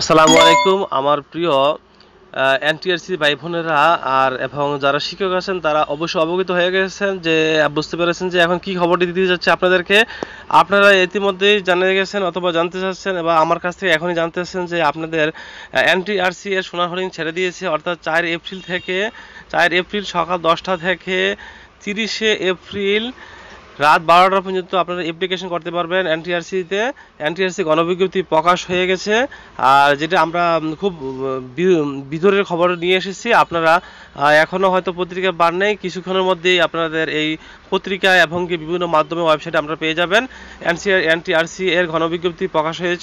আসসালামু আলাইকুম আমার প্রিয় এনটিআরসি ভাই বোনেরা আর এবং যারা শিক্ষক আছেন তারা অবশ্যই অবগত হয়ে গেছেন যে বুঝতে পেরেছেন যে এখন কি খবরটি দিতে যাচ্ছে আপনাদেরকে আপনারা ইতিমধ্যেই জানে গেছেন অথবা জানতে চাচ্ছেন বা আমার কাছ থেকে এখনই জানতে চাচ্ছেন যে আপনাদের এনটিআরসি এর সোনার হরিণ ছেড়ে দিয়েছে অর্থাৎ চার এপ্রিল থেকে চার এপ্রিল সকাল দশটা থেকে তিরিশে এপ্রিল রাত বারোটা পর্যন্ত আপনারা অ্যাপ্লিকেশন করতে পারবেন এনটিআরসিতে এনটিআরসি গণবিজ্ঞপ্তি প্রকাশ হয়ে গেছে আর যেটা আমরা খুব ভিতরের খবর নিয়ে এসেছি আপনারা এখনও হয়তো পত্রিকা বার নেই কিছুক্ষণের মধ্যেই আপনাদের এই পত্রিকা এবং বিভিন্ন মাধ্যমে ওয়েবসাইটে আপনারা পেয়ে যাবেন এনসিআর এনটিআরসি এর গণবিজ্ঞপ্তি প্রকাশ হয়েছে